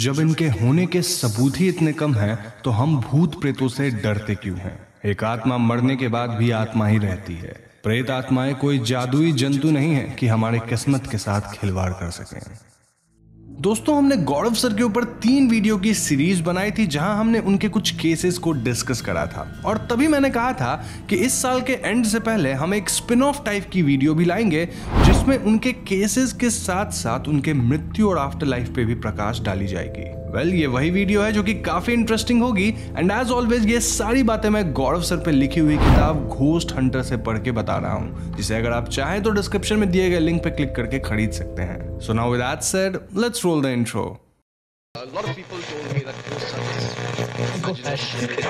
जब इनके होने के सबूत ही इतने कम हैं तो हम भूत प्रेतों से डरते क्यों हैं एक आत्मा मरने के बाद भी आत्मा ही रहती है प्रेत आत्माएं कोई जादुई जंतु नहीं है कि हमारे किस्मत के साथ खिलवाड़ कर सकें दोस्तों हमने गौरव सर के ऊपर तीन वीडियो की सीरीज बनाई थी जहां हमने उनके कुछ केसेस को डिस्कस करा था और तभी मैंने कहा था कि इस साल के एंड से पहले हम एक स्पिन ऑफ टाइप की वीडियो भी लाएंगे जिसमें उनके केसेस के साथ साथ उनके मृत्यु और आफ्टर लाइफ पे भी प्रकाश डाली जाएगी वेल well, ये वही वीडियो है जो कि काफी इंटरेस्टिंग होगी एंड एज ऑलवेज ये सारी बातें मैं गौरव सर पे लिखी हुई किताब घोस्ट हंटर से पढ़ के बता रहा हूँ जिसे अगर आप चाहें तो डिस्क्रिप्शन में दिए गए लिंक पे क्लिक करके खरीद सकते हैं so now with that said let's roll the intro. A lot of people told me that ghosts are just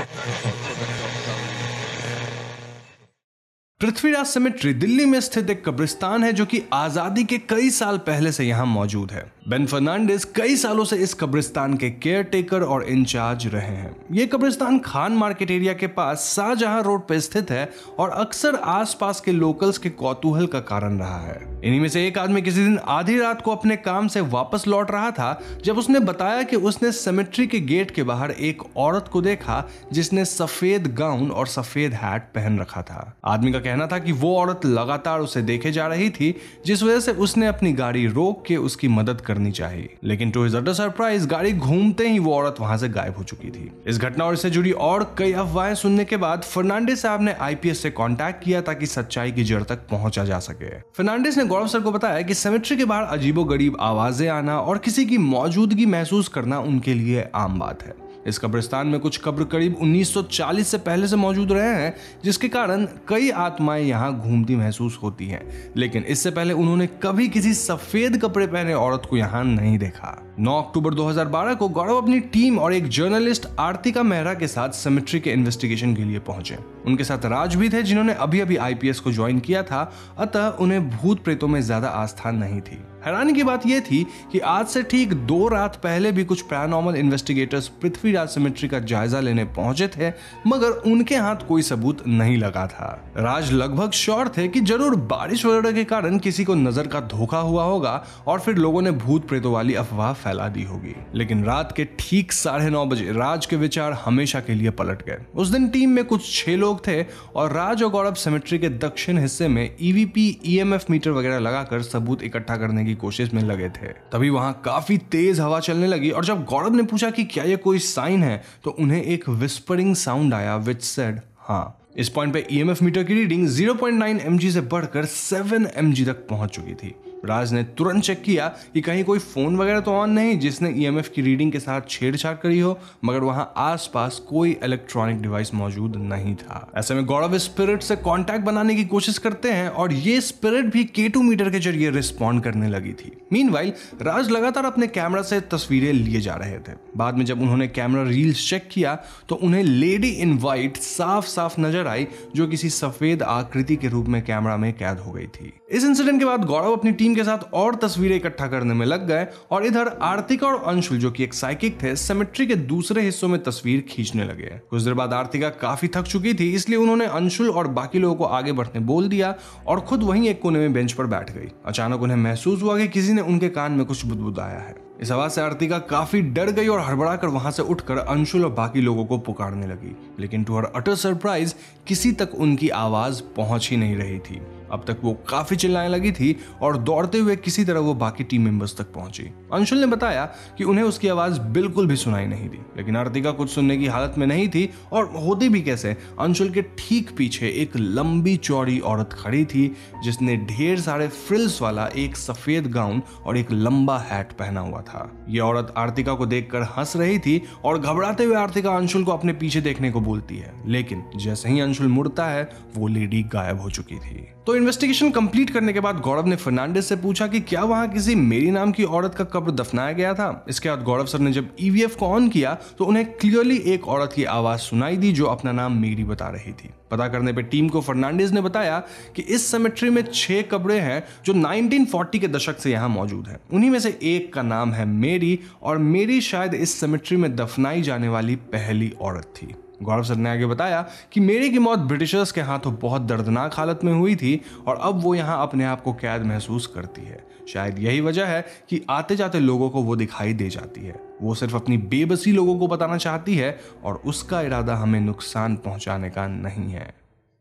Prithviraj cemetery Delhi में स्थित एक कब्रिस्तान है जो कि आज़ादी के कई साल पहले से यहाँ मौजूद है बेन फर्नांडिस कई सालों से इस कब्रिस्तान के केयर टेकर और इंचार्ज रहे हैं ये कब्रिस्तान खान मार्केट एरिया के पास शाहजहां रोड पर स्थित है और अक्सर आसपास के लोकल्स के कौतूहल का कारण रहा है इन्हीं में से एक आदमी किसी दिन आधी रात को अपने काम से वापस लौट रहा था जब उसने बताया कि उसने सेमेट्री के गेट के बाहर एक औरत को देखा जिसने सफेद गाउन और सफेद हैट पहन रखा था आदमी का कहना था कि वो औरत लगातार उसे देखे जा रही थी जिस वजह से उसने अपनी गाड़ी रोक के उसकी मदद कर करनी चाहिए लेकिन टू इज अटर सरप्राइज गाड़ी घूमते ही वो औरत वहां से गायब हो चुकी थी इस घटना और इससे जुड़ी और कई अफवाहें सुनने के बाद फर्नांडिस साहब ने आईपीएस से कॉन्टेक्ट किया ताकि सच्चाई की जड़ तक पहुंचा जा सके फर्नांडिस ने गौरव सर को बताया कि सेमेट्री के बाहर अजीबो गरीब आवाजें आना और किसी की मौजूदगी महसूस करना उनके लिए आम बात है इस कब्रिस्तान में कुछ कब्र करीब 1940 से पहले से मौजूद रहे हैं जिसके कारण कई आत्माएं यहां घूमती महसूस होती हैं लेकिन इससे पहले उन्होंने कभी किसी सफ़ेद कपड़े पहने औरत को यहाँ नहीं देखा 9 अक्टूबर 2012 को गौरव अपनी टीम और एक जर्नलिस्ट आर्तिका मेहरा के साथ सेमेट्री के इन्वेस्टिगेशन के लिए पहुंचे उनके साथ राज भी थे जिन्होंने अभी अभी आईपीएस को ज्वाइन किया था अतः उन्हें भूत प्रेतों में ज्यादा आस्था नहीं थी हैरानी की बात यह थी कि आज से ठीक दो रात पहले भी कुछ पैरानॉर्मल इन्वेस्टिगेटर्स पृथ्वीराज सिमेट्री का जायजा लेने पहुंचे थे मगर उनके हाथ कोई सबूत नहीं लगा था राज लगभग श्योर थे कि जरूर बारिश वगैरह के कारण किसी को नजर का धोखा हुआ होगा और फिर लोगों ने भूत प्रेतों वाली अफवाह फैला दी होगी लेकिन रात के ठीक साढ़े नौ बजे राज के विचार हमेशा के लिए पलट गए उस दिन टीम में कुछ छह लोग थे और राज और गौरव सेमेट्री के दक्षिण हिस्से में ईवीपी ईएमएफ मीटर वगैरह लगाकर सबूत इकट्ठा करने की कोशिश में लगे थे तभी वहां काफी तेज हवा चलने लगी और जब गौरव ने पूछा कि क्या ये कोई साइन है तो उन्हें एक विस्परिंग साउंड आया विच सेड हाँ इस पॉइंट पे ईएमएफ e मीटर की रीडिंग 0.9 एमजी से बढ़कर 7 एमजी तक पहुंच चुकी थी राज ने तुरंत चेक किया कि कहीं कोई फ़ोन वगैरह तो ऑन नहीं जिसने ईएमएफ e की रीडिंग के साथ छेड़छाड़ करी हो मगर वहां आसपास कोई इलेक्ट्रॉनिक डिवाइस मौजूद नहीं था ऐसे में गौरव स्पिरिट से कॉन्टैक्ट बनाने की कोशिश करते हैं और ये स्पिरिट भी के मीटर के जरिए रिस्पॉन्ड करने लगी थी मीन राज लगातार अपने कैमरा से तस्वीरें लिए जा रहे थे बाद में जब उन्होंने कैमरा रील्स चेक किया तो उन्हें लेडी इन वाइट साफ साफ नजर आई जो किसी सफेद आकृति के रूप में कैमरा में कैद हो गई थी इस इंसिडेंट के बाद गौरव अपनी टीम के साथ और तस्वीरें इकट्ठा करने में लग गए और इधर आर्थिका और अंशुल जो कि एक साइकिक थे सेमेट्री के दूसरे हिस्सों में तस्वीर खींचने लगे कुछ देर बाद आर्थिका काफी थक चुकी थी इसलिए उन्होंने अंशुल और बाकी लोगों को आगे बढ़ने बोल दिया और खुद वहीं एक कोने में बेंच पर बैठ गई अचानक उन्हें महसूस हुआ कि किसी ने उनके कान में कुछ आया है इस आवाज से आर्तिका काफी डर गई और हड़बड़ा कर वहां से उठकर अंशुल और बाकी लोगों को पुकारने लगी लेकिन टू हर अटर सरप्राइज किसी तक उनकी आवाज पहुंच ही नहीं रही थी अब तक वो काफी चिल्लाने लगी थी और दौड़ते हुए किसी तरह वो बाकी टीम मेंबर्स तक पहुंची अंशुल ने बताया कि उन्हें उसकी आवाज बिल्कुल भी सुनाई नहीं दी लेकिन आरतिका कुछ सुनने की हालत में नहीं थी और होती भी कैसे अंशुल के ठीक पीछे एक लंबी चौड़ी औरत खड़ी थी जिसने ढेर सारे फ्रिल्स वाला एक सफेद गाउन और एक लंबा हैट पहना हुआ था ये औरत आर्तिका को देखकर हंस रही थी और घबराते हुए आर्तिका अंशुल को अपने पीछे देखने को बोलती है लेकिन जैसे ही अंशुल मुड़ता है वो लेडी गायब हो चुकी थी तो इन्वेस्टिगेशन कंप्लीट करने के बाद गौरव ने फर्नांडिस से पूछा कि क्या वहां किसी मेरी नाम की औरत का कब्र दफनाया गया था इसके बाद गौरव सर ने जब ईवीएफ e को ऑन किया तो उन्हें क्लियरली एक औरत की आवाज सुनाई दी जो अपना नाम मेरी बता रही थी पता करने पर टीम को फर्नांडिस ने बताया कि इस सेमेट्री में छह कब्रें हैं जो 1940 के दशक से यहाँ मौजूद हैं उन्हीं में से एक का नाम है मेरी और मेरी शायद इस सेमेट्री में दफनाई जाने वाली पहली औरत थी गौरव सर ने आगे बताया कि मेरी की मौत ब्रिटिशर्स के हाथों बहुत दर्दनाक हालत में हुई थी और अब वो यहाँ अपने आप को कैद महसूस करती है शायद यही वजह है कि आते जाते लोगों को वो दिखाई दे जाती है वो सिर्फ अपनी बेबसी लोगों को बताना चाहती है और उसका इरादा हमें नुकसान पहुंचाने का नहीं है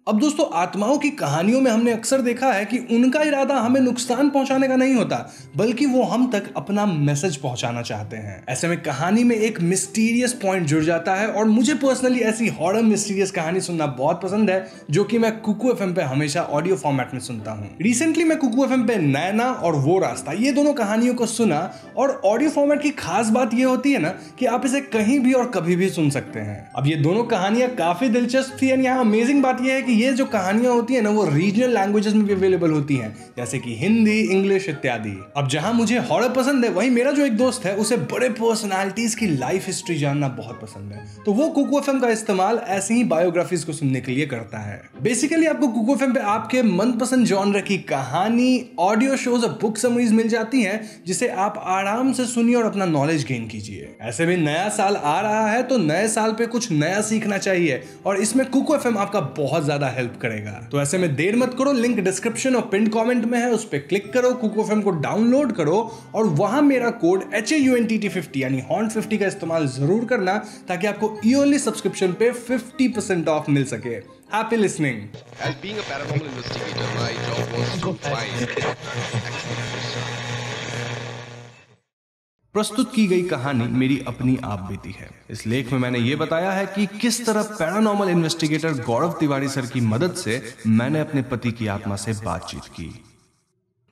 अब दोस्तों आत्माओं की कहानियों में हमने अक्सर देखा है कि उनका इरादा हमें नुकसान पहुंचाने का नहीं होता बल्कि वो हम तक अपना मैसेज पहुंचाना चाहते हैं ऐसे में कहानी में एक मिस्टीरियस पॉइंट जुड़ जाता है और मुझे पर्सनली ऐसी हॉरर मिस्टीरियस कहानी सुनना बहुत पसंद है जो कि मैं कुकू एफ पे हमेशा ऑडियो फॉर्मेट में सुनता हूँ रिसेंटली मैं कुकू एफ पे नैना और वो रास्ता ये दोनों कहानियों को सुना और ऑडियो फॉर्मेट की खास बात यह होती है ना कि आप इसे कहीं भी और कभी भी सुन सकते हैं अब ये दोनों कहानियां काफी दिलचस्प थी एंड यहाँ अमेजिंग बात यह है कि कि ये जो कहानियां होती है ना वो रीजनल लैंग्वेजेस में भी अवेलेबल होती हैं जैसे कि हिंदी इंग्लिश इत्यादि अब जहां मुझे हॉरर पसंद है वही मेरा जो एक दोस्त है उसे बड़े पर्सनैलिटीज की लाइफ हिस्ट्री जानना बहुत पसंद है तो वो कुको एफ का इस्तेमाल ऐसी ही बायोग्राफीज को सुनने के लिए करता है बेसिकली आपको कुको एफ पे आपके मनपसंद जॉनर की कहानी ऑडियो शोज और बुक समरीज मिल जाती है जिसे आप आराम से सुनिए और अपना नॉलेज गेन कीजिए ऐसे में नया साल आ रहा है तो नए साल पे कुछ नया सीखना चाहिए और इसमें कुको एफ आपका बहुत ज्यादा ज्यादा हेल्प करेगा तो ऐसे में देर मत करो लिंक डिस्क्रिप्शन और पिन कमेंट में है उस पर क्लिक करो कुको फेम को डाउनलोड करो और वहां मेरा code H A U N T T fifty यानी हॉर्न फिफ्टी का इस्तेमाल जरूर करना ताकि आपको ईयरली सब्सक्रिप्शन पे फिफ्टी परसेंट ऑफ मिल सके Happy listening. As being a paranormal investigator, my job was to find प्रस्तुत की गई कहानी मेरी अपनी आप बीती है इस लेख में मैंने ये बताया है कि किस तरह paranormal investigator Gaurav Tiwari sir की मदद से मैंने अपने पति की आत्मा से बातचीत की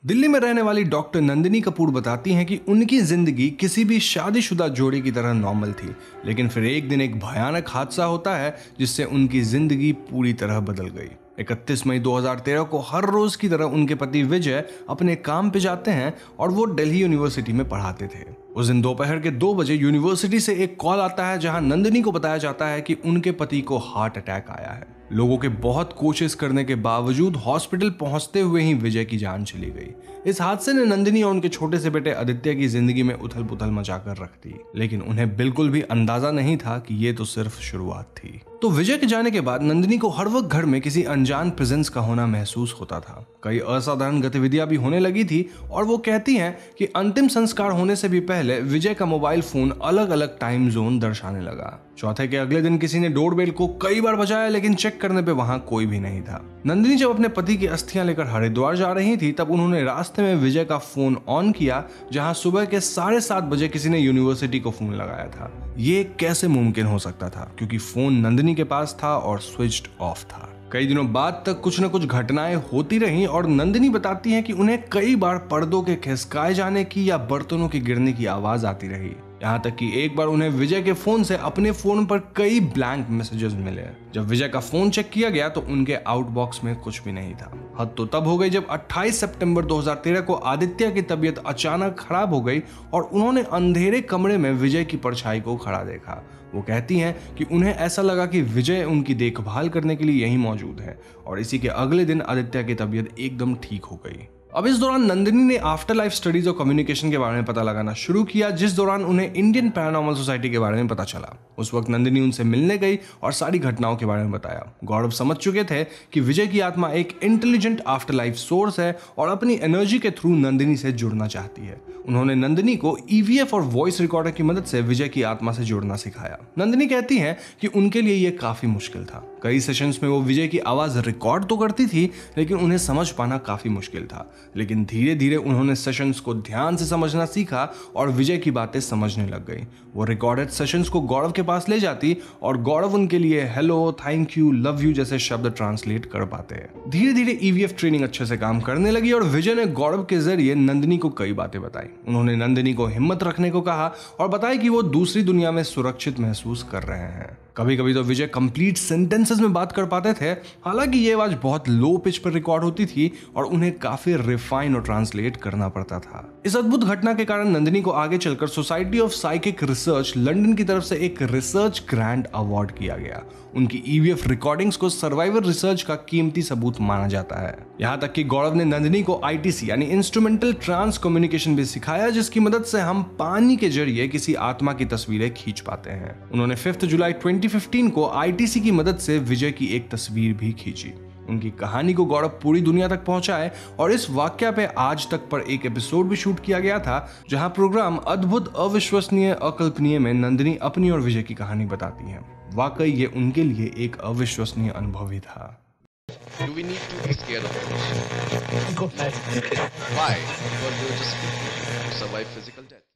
दिल्ली में रहने वाली डॉक्टर नंदिनी कपूर बताती हैं कि उनकी जिंदगी किसी भी शादीशुदा जोड़ी की तरह नॉर्मल थी लेकिन फिर एक दिन एक भयानक हादसा होता है जिससे उनकी जिंदगी पूरी तरह बदल गई इकतीस मई 2013 को हर रोज की तरह उनके पति विजय अपने काम पे जाते हैं और वो दिल्ली यूनिवर्सिटी में पढ़ाते थे उस दिन दोपहर के दो बजे यूनिवर्सिटी से एक कॉल आता है जहां नंदिनी को बताया जाता है कि उनके पति को हार्ट अटैक आया है लोगों के बहुत कोशिश करने के बावजूद हॉस्पिटल पहुंचते हुए ही विजय की जान चली गई इस हादसे ने नंदिनी और उनके छोटे से बेटे आदित्य की जिंदगी में उथल पुथल मचा कर रख दी लेकिन उन्हें बिल्कुल भी अंदाजा नहीं था कि ये तो सिर्फ शुरुआत थी तो विजय के जाने के बाद नंदिनी को हर वक्त घर में किसी अनजान प्रेजेंस का होना महसूस होता था कई असाधारण गतिविधियां भी होने लगी थी और वो कहती हैं कि अंतिम संस्कार होने से भी पहले विजय का मोबाइल फोन अलग अलग टाइम जोन दर्शाने लगा चौथे के अगले दिन किसी ने डोरबेल को कई बार बजाया लेकिन चेक करने पे वहां कोई भी नहीं था नंदिनी जब अपने पति की अस्थियां लेकर हरिद्वार जा रही थी तब उन्होंने रास्ते में विजय का फोन ऑन किया जहां सुबह के साढ़े सात बजे किसी ने यूनिवर्सिटी को फोन लगाया था ये कैसे मुमकिन हो सकता था क्योंकि फोन नंदिनी के पास था और स्विच ऑफ था कई दिनों बाद तक कुछ न कुछ घटनाएं होती रहीं और नंदिनी बताती हैं कि उन्हें कई बार पर्दों के खिसकाए जाने की या बर्तनों के गिरने की आवाज आती रही यहाँ तक कि एक बार उन्हें विजय के फोन से अपने फोन पर कई ब्लैंक मैसेजेस मिले जब विजय का फोन चेक किया गया तो उनके आउटबॉक्स में कुछ भी नहीं था हद तो तब हो गई जब 28 सितंबर 2013 को आदित्य की तबीयत अचानक खराब हो गई और उन्होंने अंधेरे कमरे में विजय की परछाई को खड़ा देखा वो कहती हैं कि उन्हें ऐसा लगा कि विजय उनकी देखभाल करने के लिए यही मौजूद है और इसी के अगले दिन आदित्य की तबीयत एकदम ठीक हो गई अब इस दौरान नंदिनी ने आफ्टर लाइफ स्टडीज और कम्युनिकेशन के बारे में पता लगाना शुरू किया जिस दौरान उन्हें इंडियन पैरानॉर्मल सोसाइटी के बारे में पता चला उस वक्त नंदिनी उनसे मिलने गई और सारी घटनाओं के बारे में बताया गौरव समझ चुके थे कि विजय की आत्मा एक इंटेलिजेंट आफ्टर लाइफ सोर्स है और अपनी एनर्जी के थ्रू नंदिनी से जुड़ना चाहती है उन्होंने नंदिनी को ईवीएफ e और वॉइस रिकॉर्डर की मदद से विजय की आत्मा से जुड़ना सिखाया नंदिनी कहती है कि उनके लिए यह काफी मुश्किल था कई सेशंस में वो विजय की आवाज़ रिकॉर्ड तो करती थी लेकिन उन्हें समझ पाना काफ़ी मुश्किल था लेकिन धीरे धीरे उन्होंने सेशंस को ध्यान से समझना सीखा और विजय की बातें समझने लग गई वो रिकॉर्डेड सेशंस को गौरव के पास ले जाती और गौरव उनके लिए hello thank you love you जैसे शब्द ट्रांसलेट कर पाते हैं धीरे धीरे ईवीएफ ट्रेनिंग अच्छे से काम करने लगी और विजय ने गौरव के जरिए नंदिनी को कई बातें बताई उन्होंने नंदिनी को हिम्मत रखने को कहा और बताया कि वो दूसरी दुनिया में सुरक्षित महसूस कर रहे हैं कभी कभी तो विजय कंप्लीट सेंटेंसेस में बात कर पाते थे हालांकि ये आवाज़ बहुत लो पिच पर रिकॉर्ड होती थी और उन्हें काफ़ी रिफाइन और ट्रांसलेट करना पड़ता था इस अद्भुत घटना के कारण नंदिनी को आगे चलकर Society of Psychic Research London की तरफ से एक रिसर्च ग्रांट अवार्ड किया गया उनकी ईवीएफ e रिकॉर्डिंग्स को सर्वाइवर रिसर्च का कीमती सबूत माना जाता है यहाँ तक कि गौरव ने नंदिनी को आईटीसी यानी इंस्ट्रूमेंटल ट्रांस कम्युनिकेशन भी सिखाया जिसकी मदद से हम पानी के जरिए किसी आत्मा की तस्वीरें खींच पाते हैं उन्होंने फिफ्थ जुलाई ट्वेंटी 2015 को आईटीसी की मदद से विजय की एक तस्वीर भी खींची उनकी कहानी को गौरव पूरी दुनिया तक पहुंचा है और इस वाक्य पे आज तक पर एक एपिसोड भी शूट किया गया था जहां प्रोग्राम अद्भुत अविश्वसनीय अकल्पनीय में नंदिनी अपनी और विजय की कहानी बताती है वाकई ये उनके लिए एक अविश्वसनीय अनुभव ही था Do we need to be scared of death? Why? Because we will just survive physical death.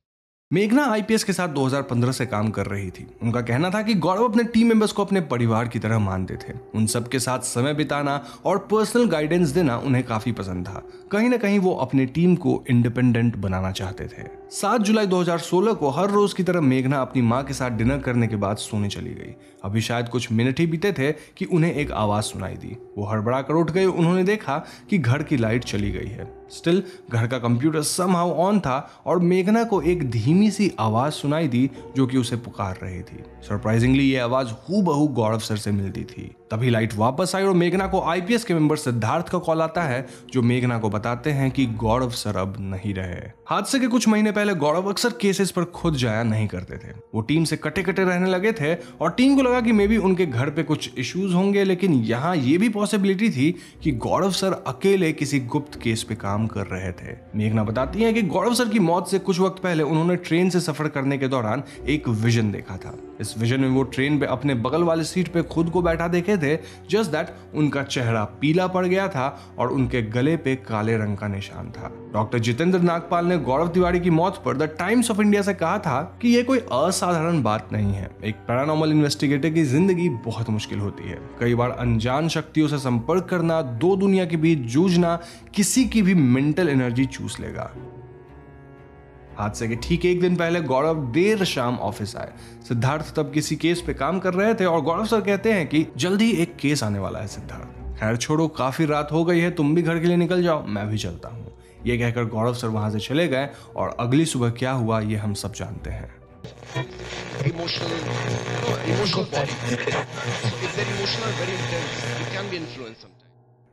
मेघना आईपीएस के साथ 2015 से काम कर रही थी उनका कहना था कि गौरव अपने टीम मेंबर्स को अपने परिवार की तरह मानते थे उन सब के साथ समय बिताना और पर्सनल गाइडेंस देना उन्हें काफी पसंद था कहीं ना कहीं वो अपने टीम को इंडिपेंडेंट बनाना चाहते थे 7 जुलाई 2016 को हर रोज की तरह मेघना अपनी माँ के साथ डिनर करने के बाद सोने चली गई अभी शायद कुछ मिनट ही बीते थे कि उन्हें एक आवाज सुनाई दी वो हड़बड़ा कर उठ गए उन्होंने देखा कि घर की लाइट चली गई है स्टिल घर का कंप्यूटर समहाउ ऑन था और मेघना को एक धीमी सी आवाज़ सुनाई दी जो कि उसे पुकार रही थी सरप्राइजिंगली ये आवाज़ हु बहू गौरव सर से मिलती थी तभी लाइट वापस आई और मेघना को आईपीएस के मेंबर सिद्धार्थ का कॉल आता है जो मेघना को बताते हैं कि गौरव सर अब नहीं रहे हादसे के कुछ महीने पहले गौरव अक्सर केसेस पर खुद जाया नहीं करते थे वो टीम से कटे कटे रहने लगे थे और टीम को लगा कि मे बी उनके घर पे कुछ इश्यूज होंगे लेकिन यहाँ ये भी पॉसिबिलिटी थी कि गौरव सर अकेले किसी गुप्त केस पे काम कर रहे थे मेघना बताती है कि गौरव सर की मौत से कुछ वक्त पहले उन्होंने ट्रेन से सफर करने के दौरान एक विजन देखा था इस विजन में वो ट्रेन पे अपने बगल वाले सीट पे खुद को बैठा देखे थे जस्ट दैट उनका चेहरा पीला पड़ गया था और उनके गले पे काले रंग का निशान था डॉक्टर जितेंद्र नागपाल ने गौरव तिवारी की मौत पर द टाइम्स ऑफ इंडिया से कहा था कि ये कोई असाधारण बात नहीं है एक पैरानॉमल इन्वेस्टिगेटर की जिंदगी बहुत मुश्किल होती है कई बार अनजान शक्तियों से संपर्क करना दो दुनिया के बीच जूझना किसी की भी मेंटल एनर्जी चूस लेगा हादसे के ठीक एक दिन पहले गौरव देर शाम ऑफिस आए सिद्धार्थ तब किसी केस पे काम कर रहे थे और गौरव सर कहते हैं कि जल्दी एक केस आने वाला है सिद्धार्थ खैर छोड़ो काफी रात हो गई है तुम भी घर के लिए निकल जाओ मैं भी चलता हूँ ये कहकर गौरव सर वहां से चले गए और अगली सुबह क्या हुआ ये हम सब जानते हैं emotional emotional body it's very emotional very intense it can be influenced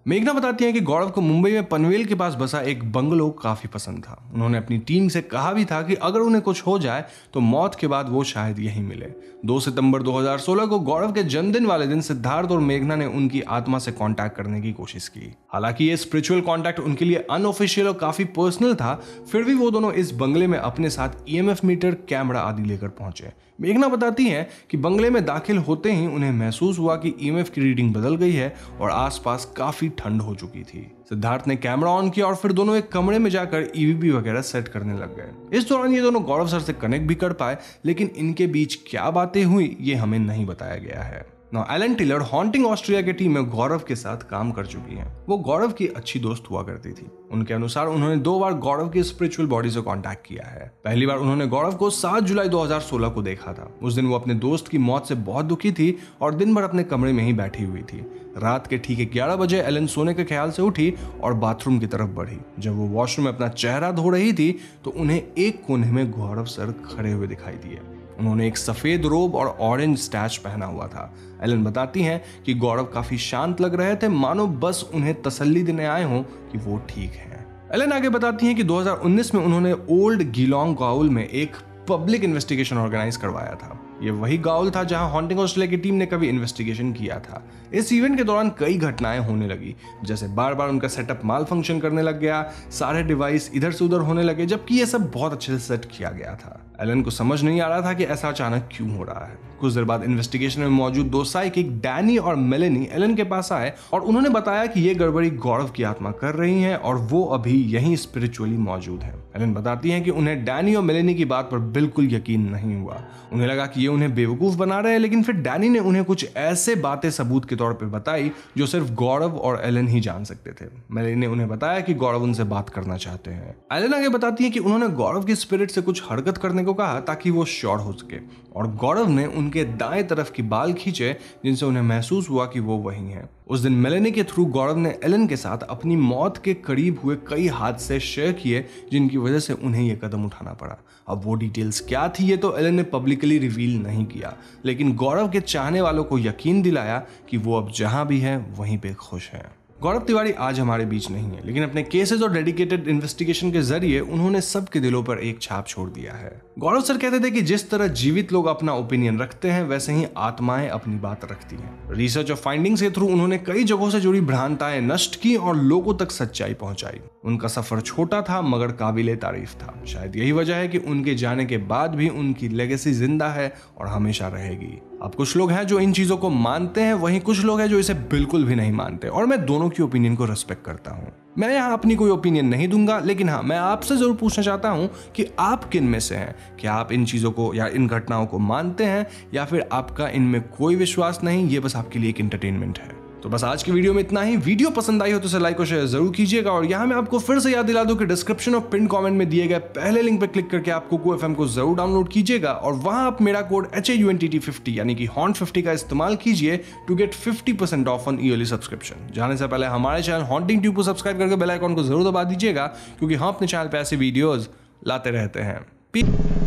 मेघना बताती हैं कि गौरव को मुंबई में पनवेल के पास बसा एक बंगलो काफ़ी पसंद था उन्होंने अपनी टीम से कहा भी था कि अगर उन्हें कुछ हो जाए तो मौत के बाद वो शायद यहीं मिले 2 सितंबर 2016 को गौरव के जन्मदिन वाले दिन सिद्धार्थ और मेघना ने उनकी आत्मा से कांटेक्ट करने की कोशिश की हालांकि ये स्पिरिचुअल कांटेक्ट उनके लिए अनऑफिशियल और काफ़ी पर्सनल था फिर भी वो दोनों इस बंगले में अपने साथ ई मीटर कैमरा आदि लेकर पहुंचे मेघना बताती हैं कि बंगले में दाखिल होते ही उन्हें महसूस हुआ कि ई e की रीडिंग बदल गई है और आसपास काफ़ी ठंड हो चुकी थी सिद्धार्थ ने कैमरा ऑन किया और फिर दोनों एक कमरे में जाकर ईवीपी e वगैरह सेट करने लग गए इस दौरान ये दोनों गौरव सर से कनेक्ट भी कर पाए लेकिन इनके बीच क्या बातें हुई ये हमें नहीं बताया गया है ना एलन टिलर हॉन्टिंग ऑस्ट्रिया के टीम में गौरव के साथ काम कर चुकी हैं वो गौरव की अच्छी दोस्त हुआ करती थी उनके अनुसार उन्होंने दो बार गौरव की स्पिरिचुअल बॉडी से कांटेक्ट किया है पहली बार उन्होंने गौरव को 7 जुलाई 2016 को देखा था उस दिन वो अपने दोस्त की मौत से बहुत दुखी थी और दिन भर अपने कमरे में ही बैठी हुई थी रात के ठीक ग्यारह बजे एलन सोने के ख्याल से उठी और बाथरूम की तरफ बढ़ी जब वो वॉशरूम में अपना चेहरा धो रही थी तो उन्हें एक कोने में गौरव सर खड़े हुए दिखाई दिए उन्होंने एक सफ़ेद रोब और ऑरेंज स्टैच पहना हुआ था एलन बताती हैं कि गौरव काफ़ी शांत लग रहे थे मानो बस उन्हें तसल्ली देने आए हों कि वो ठीक हैं एलन आगे बताती हैं कि 2019 में उन्होंने ओल्ड गिलोंग गाउल में एक पब्लिक इन्वेस्टिगेशन ऑर्गेनाइज करवाया था ये वही गाउल था जहां हॉन्टिंग ऑस्ट्रेलिया की टीम ने कभी इन्वेस्टिगेशन किया था इस इवेंट के दौरान कई घटनाएं होने लगी जैसे बार बार उनका सेटअप माल फंक्शन करने लग गया सारे डिवाइस इधर से उधर होने लगे जबकि ये सब बहुत अच्छे से सेट किया गया था एलन को समझ नहीं आ रहा था कि ऐसा अचानक क्यों हो रहा है कुछ देर बाद इन्वेस्टिगेशन में मौजूद दो साइकिक डैनी और मेलेनी एलन के पास आए और उन्होंने बताया कि ये गड़बड़ी गौरव की आत्मा कर रही है और वो अभी यहीं स्पिरिचुअली मौजूद है एलन बताती हैं कि उन्हें डैनी और मेलेनी की बात पर बिल्कुल यकीन नहीं हुआ उन्हें लगा कि ये उन्हें बेवकूफ बना रहे हैं लेकिन फिर डैनी ने उन्हें कुछ ऐसे बातें सबूत के तौर पर बताई जो सिर्फ गौरव और एलन ही जान सकते थे मेलेनी ने उन्हें बताया कि गौरव उनसे बात करना चाहते हैं एलन आगे बताती है कि उन्होंने गौरव की स्पिरिट से कुछ हरकत करने को को कहा ताकि वो श्योर हो सके और गौरव ने उनके दाएं तरफ की बाल खींचे जिनसे उन्हें महसूस हुआ कि वो वही हैं उस दिन मेलेनी के थ्रू गौरव ने एलन के साथ अपनी मौत के करीब हुए कई हादसे शेयर किए जिनकी वजह से उन्हें यह कदम उठाना पड़ा अब वो डिटेल्स क्या थी ये तो एलन ने पब्लिकली रिवील नहीं किया लेकिन गौरव के चाहने वालों को यकीन दिलाया कि वो अब जहाँ भी है वहीं पे खुश हैं गौरव तिवारी आज हमारे बीच नहीं है लेकिन अपने केसेस और डेडिकेटेड इन्वेस्टिगेशन के जरिए उन्होंने सबके दिलों पर एक छाप छोड़ दिया है गौरव सर कहते थे कि जिस तरह जीवित लोग अपना ओपिनियन रखते हैं वैसे ही आत्माएं अपनी बात रखती हैं रिसर्च और फाइंडिंग्स के थ्रू उन्होंने कई जगहों से जुड़ी भ्रांताएं नष्ट की और लोगों तक सच्चाई पहुंचाई उनका सफर छोटा था मगर काबिल तारीफ था शायद यही वजह है कि उनके जाने के बाद भी उनकी लेगेसी जिंदा है और हमेशा रहेगी अब कुछ लोग हैं जो इन चीज़ों को मानते हैं वहीं कुछ लोग हैं जो इसे बिल्कुल भी नहीं मानते और मैं दोनों की ओपिनियन को रेस्पेक्ट करता हूँ मैं यहाँ अपनी कोई ओपिनियन नहीं दूंगा लेकिन हाँ मैं आपसे ज़रूर पूछना चाहता हूँ कि आप किन में से हैं क्या आप इन चीज़ों को या इन घटनाओं को मानते हैं या फिर आपका इनमें कोई विश्वास नहीं ये बस आपके लिए एक इंटरटेनमेंट है तो बस आज की वीडियो में इतना ही वीडियो पसंद आई हो तो उसे लाइक और शेयर जरूर कीजिएगा और यहाँ मैं आपको फिर से याद दिला दूँ कि डिस्क्रिप्शन और पिन कमेंट में दिए गए पहले लिंक पर क्लिक करके आप कोको एफ को जरूर डाउनलोड कीजिएगा और वहाँ आप मेरा code H A U N T T fifty यानी कि हॉन्ट फिफ्टी का इस्तेमाल कीजिए to get fifty percent off on yearly subscription जाने से पहले हमारे चैनल हॉन्टिंग ट्यूब को सब्सक्राइब करके बेलाइकॉन को जरूर दबा दीजिएगा क्योंकि हम अपने चैनल पर ऐसे वीडियोज लाते रहते हैं